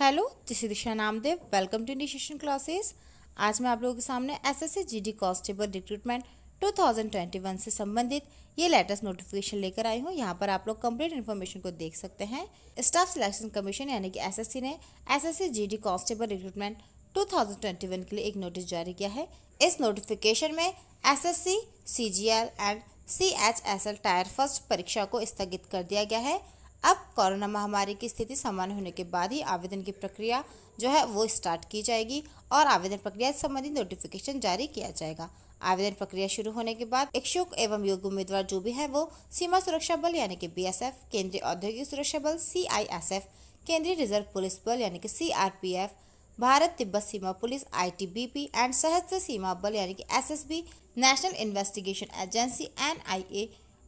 hello this Disha Namdev welcome to Initiation Classes आज मैं आप लोगों के सामने एसएससी जीडी कांस्टेबल रिक्रूटमेंट 2021 से संबंधित ये लेटेस्ट नोटिफिकेशन लेकर आई हूँ यहाँ पर आप लोग कंप्लीट इन्फॉर्मेशन को देख सकते हैं स्टाफ सिलेक्शन कमीशन यानी कि एसएससी ने एसएससी जीडी कांस्टेबल रिक्रूटमेंट 2021 के लिए एक नोटिस जारी किया है इस नोटिफिकेशन में SSC CGL and CHSL tier first परीक्षा को स्थगित कर दिया गया है अब कोरोना महामारी की स्थिति सामान्य होने के बाद ही आवेदन की प्रक्रिया जो है वो स्टार्ट की जाएगी और आवेदन प्रक्रिया संबंधी नोटिफिकेशन जारी किया जाएगा आवेदन प्रक्रिया शुरू होने के बाद इच्छुक एवं योग्य उम्मीदवार जो भी है वो सीमा सुरक्षा बल यानी कि बी केंद्रीय औद्योगिक सुरक्षा बल सी केंद्रीय रिजर्व पुलिस बल यानी कि सीआरपीएफ भारत तिब्बत सीमा पुलिस आई एंड सहस्त्र सीमा बल यानी कि एस नेशनल इन्वेस्टिगेशन एजेंसी एन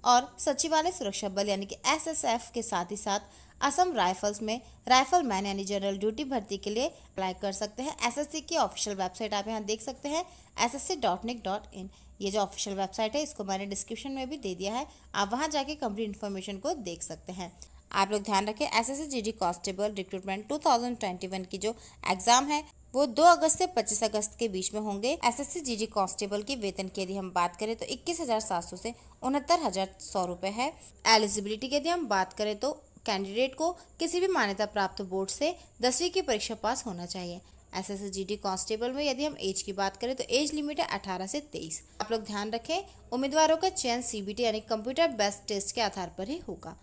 और सचिवालय सुरक्षा बल यानी कि एसएसएफ के साथ ही साथ असम राइफल्स में राइफल मैन यानी जनरल ड्यूटी भर्ती के लिए अप्लाई कर सकते हैं एसएससी की ऑफिशियल वेबसाइट आप यहाँ देख सकते हैं एस एस e ये जो ऑफिशियल वेबसाइट है इसको मैंने डिस्क्रिप्शन में भी दे दिया है आप वहाँ जाके कंप्लीट इन्फॉर्मेशन को देख सकते हैं आप लोग ध्यान रखें S S G D constable recruitment one की जो एग्ज़ाम है वो 2 अगस्त से 25 अगस्त के बीच में होंगे एस एस सी कांस्टेबल के वेतन की यदि हम बात करें तो इक्कीस हजार सात सौ से उनहत्तर हजार सौ रुपए है एलिजिबिलिटी की यदि हम बात करें तो कैंडिडेट को किसी भी मान्यता प्राप्त बोर्ड से दसवीं की परीक्षा पास होना चाहिए S S G D constable में यदि हम एज की बात करें तो एज लिमिट है अठारह से तेईस आप लोग ध्यान रखें उम्मीदवारों का चयन सीबीटी यानी कंप्यूटर बेस्ड टेस्ट के आधार पर ही होगा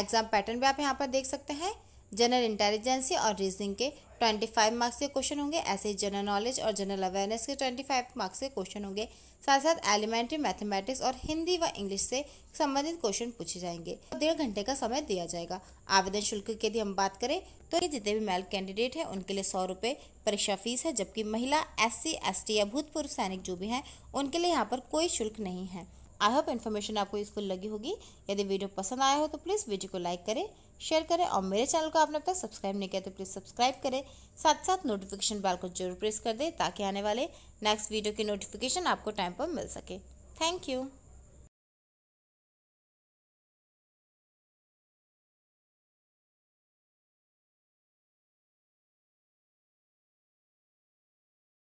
एग्जाम पैटर्न भी आप यहाँ पर देख सकते हैं जनरल इंटेलिजेंसी और रीजनिंग के ट्वेंटी फाइव मार्क्स के क्वेश्चन होंगे ऐसे ही जनरल नॉलेज और जनरल अवेयरनेस के ट्वेंटी फाइव मार्क्स के क्वेश्चन होंगे साथ साथ एलिमेंट्री मैथमेटिक्स और हिंदी व इंग्लिश से संबंधित क्वेश्चन पूछे जाएंगे डेढ़ घंटे का समय दिया जाएगा आवेदन शुल्क की यदि हम बात करें तो ये जितने भी मेल कैंडिडेट हैं उनके लिए सौ रुपये परीक्षा फीस है जबकि महिला एस सी एस टी या भूतपूर्व सैनिक जो भी हैं उनके लिए यहाँ पर कोई शुल्क नहीं है आई होप इन्फॉर्मेशन आपको यूजफुल लगी होगी यदि वीडियो पसंद आया हो तो प्लीज़ वीडियो को लाइक करें शेयर करें और मेरे चैनल को आपने अब तक सब्सक्राइब नहीं किया तो प्लीज़ सब्सक्राइब करें साथ साथ नोटिफिकेशन बेल को जरूर प्रेस कर दें ताकि आने वाले नेक्स्ट वीडियो की नोटिफिकेशन आपको टाइम पर मिल सके थैंक यू